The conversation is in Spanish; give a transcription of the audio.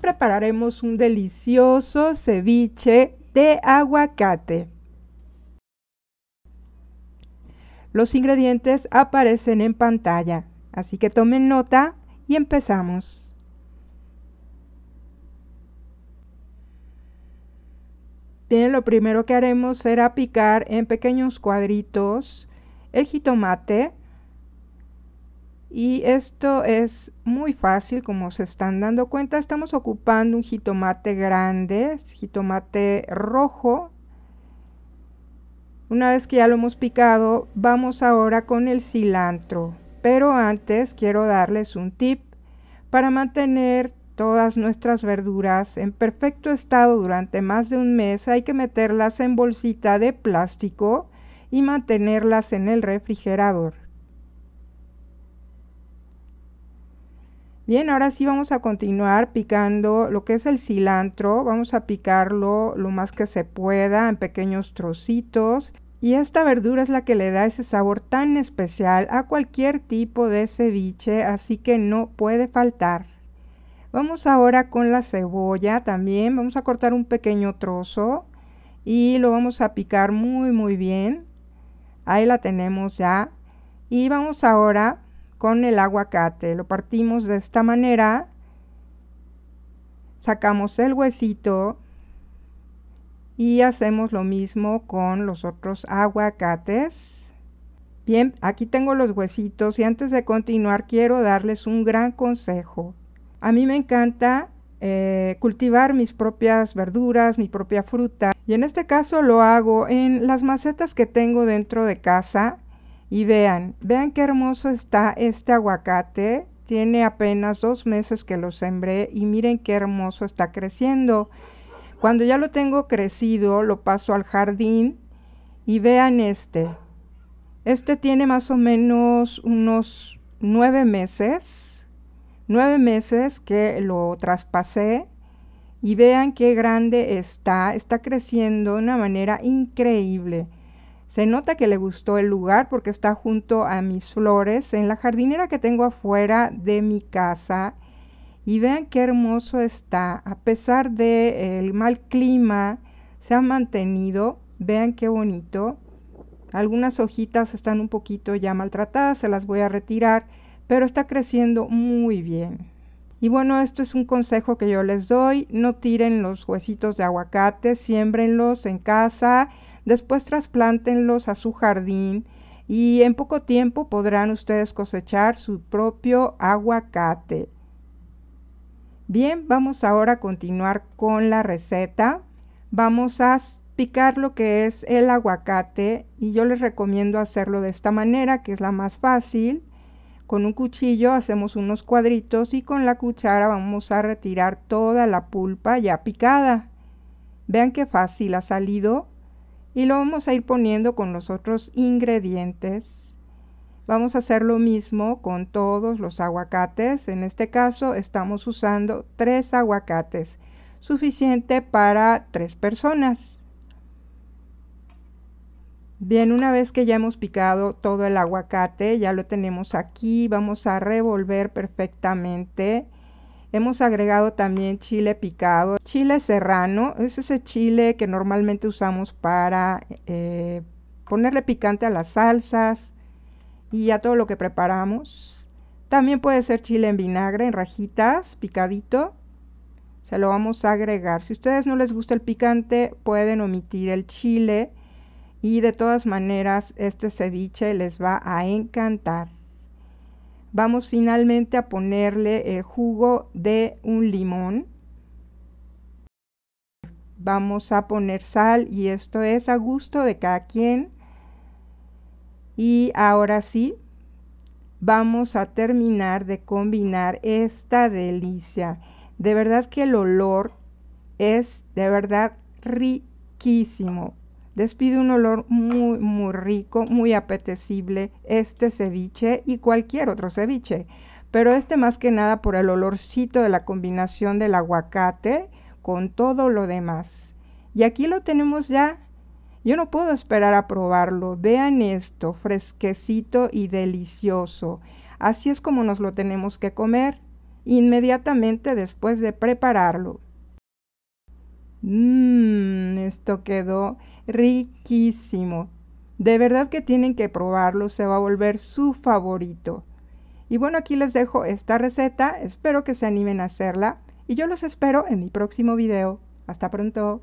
prepararemos un delicioso ceviche de aguacate. Los ingredientes aparecen en pantalla, así que tomen nota y empezamos. Bien, lo primero que haremos será picar en pequeños cuadritos el jitomate, y esto es muy fácil, como se están dando cuenta, estamos ocupando un jitomate grande, jitomate rojo. Una vez que ya lo hemos picado, vamos ahora con el cilantro. Pero antes quiero darles un tip para mantener todas nuestras verduras en perfecto estado durante más de un mes. Hay que meterlas en bolsita de plástico y mantenerlas en el refrigerador. Bien, ahora sí vamos a continuar picando lo que es el cilantro. Vamos a picarlo lo más que se pueda en pequeños trocitos. Y esta verdura es la que le da ese sabor tan especial a cualquier tipo de ceviche, así que no puede faltar. Vamos ahora con la cebolla también. Vamos a cortar un pequeño trozo y lo vamos a picar muy muy bien. Ahí la tenemos ya. Y vamos ahora con el aguacate. Lo partimos de esta manera. Sacamos el huesito y hacemos lo mismo con los otros aguacates. Bien, aquí tengo los huesitos y antes de continuar quiero darles un gran consejo. A mí me encanta eh, cultivar mis propias verduras, mi propia fruta y en este caso lo hago en las macetas que tengo dentro de casa y vean, vean qué hermoso está este aguacate. Tiene apenas dos meses que lo sembré y miren qué hermoso está creciendo. Cuando ya lo tengo crecido, lo paso al jardín y vean este. Este tiene más o menos unos nueve meses, nueve meses que lo traspasé y vean qué grande está, está creciendo de una manera increíble. Se nota que le gustó el lugar porque está junto a mis flores en la jardinera que tengo afuera de mi casa. Y vean qué hermoso está. A pesar del eh, el mal clima, se ha mantenido. Vean qué bonito. Algunas hojitas están un poquito ya maltratadas, se las voy a retirar, pero está creciendo muy bien. Y bueno, esto es un consejo que yo les doy. No tiren los huesitos de aguacate, siembrenlos en casa después trasplántenlos a su jardín y en poco tiempo podrán ustedes cosechar su propio aguacate. Bien, vamos ahora a continuar con la receta. Vamos a picar lo que es el aguacate y yo les recomiendo hacerlo de esta manera, que es la más fácil. Con un cuchillo hacemos unos cuadritos y con la cuchara vamos a retirar toda la pulpa ya picada. Vean qué fácil ha salido y lo vamos a ir poniendo con los otros ingredientes. Vamos a hacer lo mismo con todos los aguacates. En este caso estamos usando tres aguacates, suficiente para tres personas. Bien, una vez que ya hemos picado todo el aguacate, ya lo tenemos aquí, vamos a revolver perfectamente. Hemos agregado también chile picado, chile serrano, es ese chile que normalmente usamos para eh, ponerle picante a las salsas y a todo lo que preparamos. También puede ser chile en vinagre, en rajitas, picadito. Se lo vamos a agregar. Si ustedes no les gusta el picante, pueden omitir el chile. Y de todas maneras, este ceviche les va a encantar. Vamos finalmente a ponerle el jugo de un limón. Vamos a poner sal y esto es a gusto de cada quien. Y ahora sí, vamos a terminar de combinar esta delicia. De verdad que el olor es de verdad riquísimo. Despide un olor muy, muy rico, muy apetecible este ceviche y cualquier otro ceviche. Pero este más que nada por el olorcito de la combinación del aguacate con todo lo demás. Y aquí lo tenemos ya. Yo no puedo esperar a probarlo. Vean esto, fresquecito y delicioso. Así es como nos lo tenemos que comer inmediatamente después de prepararlo. Mmm, esto quedó riquísimo. De verdad que tienen que probarlo, se va a volver su favorito. Y bueno, aquí les dejo esta receta, espero que se animen a hacerla y yo los espero en mi próximo video. Hasta pronto.